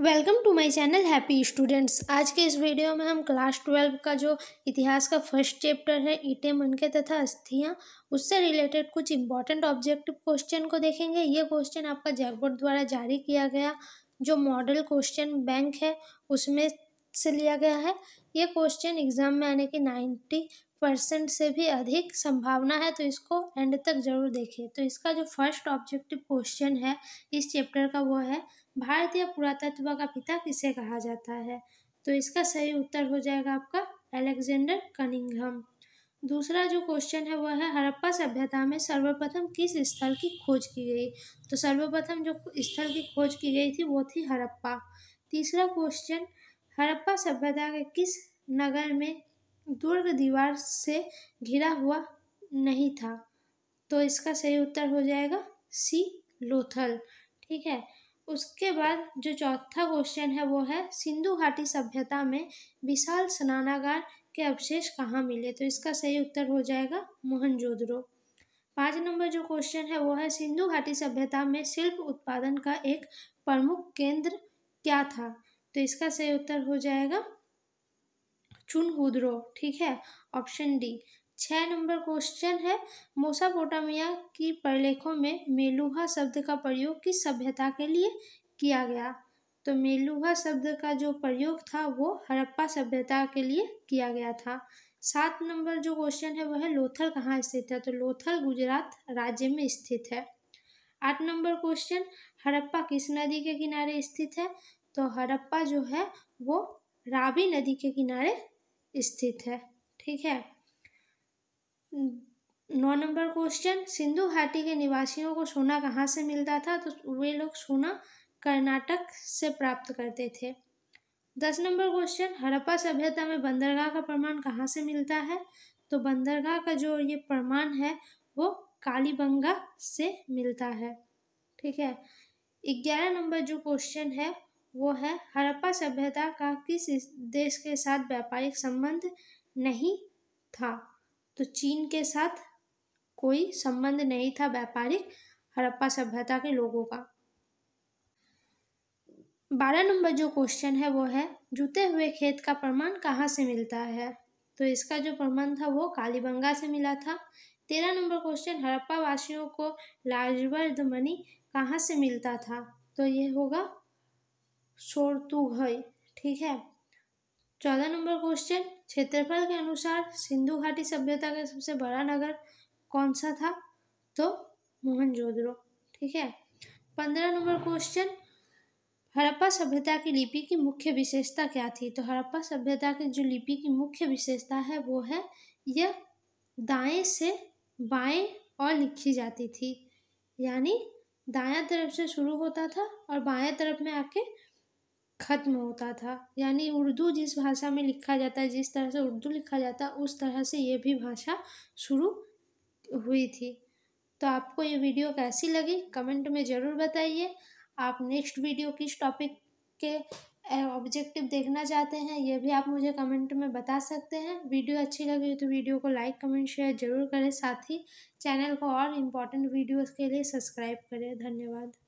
welcome to my channel happy students आज के इस वीडियो में हम क्लास ट्वेल्व का जो इतिहास का फर्स्ट चैप्टर है ईटे मनके तथा अस्थियाँ उससे रिलेटेड कुछ इंपॉर्टेंट ऑब्जेक्टिव क्वेश्चन को देखेंगे ये क्वेश्चन आपका जैकबोर्ड द्वारा जारी किया गया जो मॉडल क्वेश्चन बैंक है उसमें से लिया गया है ये क्वेश्चन एग्ज़ाम में आने की नाइन्टी परसेंट से भी अधिक संभावना है तो इसको एंड तक जरूर देखें तो इसका जो फर्स्ट ऑब्जेक्टिव क्वेश्चन है इस चैप्टर का वो है भारतीय पुरातत्व का पिता किसे कहा जाता है तो इसका सही उत्तर हो जाएगा आपका अलेक्जेंडर कनिंगहम दूसरा जो क्वेश्चन है वह है हड़प्पा सभ्यता में सर्वप्रथम किस स्थल की खोज की गई तो सर्वप्रथम जो स्थल की खोज की गई थी वो थी हड़प्पा तीसरा क्वेश्चन हड़प्पा सभ्यता के किस नगर में दुर्ग दीवार से घिरा हुआ नहीं था तो इसका सही उत्तर हो जाएगा सी लोथल ठीक है उसके बाद जो चौथा क्वेश्चन है वो है सिंधु घाटी सभ्यता में विशाल स्नानागार के अवशेष कहाँ मिले तो इसका सही उत्तर हो जाएगा मोहनजोदड़ो पाँच नंबर जो क्वेश्चन है वो है सिंधु घाटी सभ्यता में शिल्प उत्पादन का एक प्रमुख केंद्र क्या था तो इसका सही उत्तर हो जाएगा चुनहुद्रो ठीक है ऑप्शन डी छः नंबर क्वेश्चन है मोसापोटामिया की परलेखों में मेलुहा शब्द का प्रयोग किस सभ्यता के लिए किया गया तो मेलुहा शब्द का जो प्रयोग था वो हड़प्पा सभ्यता के लिए किया गया था सात नंबर जो क्वेश्चन है वह है लोथल कहाँ स्थित है तो लोथल गुजरात राज्य में स्थित है आठ नंबर क्वेश्चन हड़प्पा किस नदी के किनारे स्थित है तो हड़प्पा जो है वो रावी नदी के किनारे स्थित है ठीक है नौ नंबर क्वेश्चन सिंधु घाटी के निवासियों को सोना कहाँ से मिलता था तो वे लोग सोना कर्नाटक से प्राप्त करते थे दस नंबर क्वेश्चन हड़प्पा सभ्यता में बंदरगाह का प्रमाण कहाँ से मिलता है तो बंदरगाह का जो ये प्रमाण है वो कालीबंगा से मिलता है ठीक है ग्यारह नंबर जो क्वेश्चन है वो है हड़प्पा सभ्यता का किस देश के साथ व्यापारिक संबंध नहीं था तो चीन के साथ कोई संबंध नहीं था व्यापारिक हड़प्पा सभ्यता के लोगों का बारह नंबर जो क्वेश्चन है वो है जुते हुए खेत का प्रमाण कहाँ से मिलता है तो इसका जो प्रमाण था वो कालीबंगा से मिला था तेरह नंबर क्वेश्चन हड़प्पा वासियों को लाजवर्द मनी कहाँ से मिलता था तो ये होगा तू है ठीक है चौदह नंबर क्वेश्चन क्षेत्रफल के अनुसार सिंधु घाटी सभ्यता का सबसे बड़ा नगर कौन सा था तो मोहनजोदड़ो ठीक है पंद्रह नंबर क्वेश्चन हड़प्पा सभ्यता की लिपि की मुख्य विशेषता क्या थी तो हड़प्पा सभ्यता की जो लिपि की मुख्य विशेषता है वो है यह दाएं से बाएं और लिखी जाती थी यानी दाया तरफ से शुरू होता था और बाएं तरफ में आके ख़त्म होता था यानी उर्दू जिस भाषा में लिखा जाता है जिस तरह से उर्दू लिखा जाता उस तरह से ये भी भाषा शुरू हुई थी तो आपको ये वीडियो कैसी लगी कमेंट में ज़रूर बताइए आप नेक्स्ट वीडियो किस टॉपिक के ऑब्जेक्टिव देखना चाहते हैं ये भी आप मुझे कमेंट में बता सकते हैं वीडियो अच्छी लगी तो वीडियो को लाइक कमेंट शेयर ज़रूर करें साथ ही चैनल को और इम्पॉर्टेंट वीडियोस के लिए सब्सक्राइब करें धन्यवाद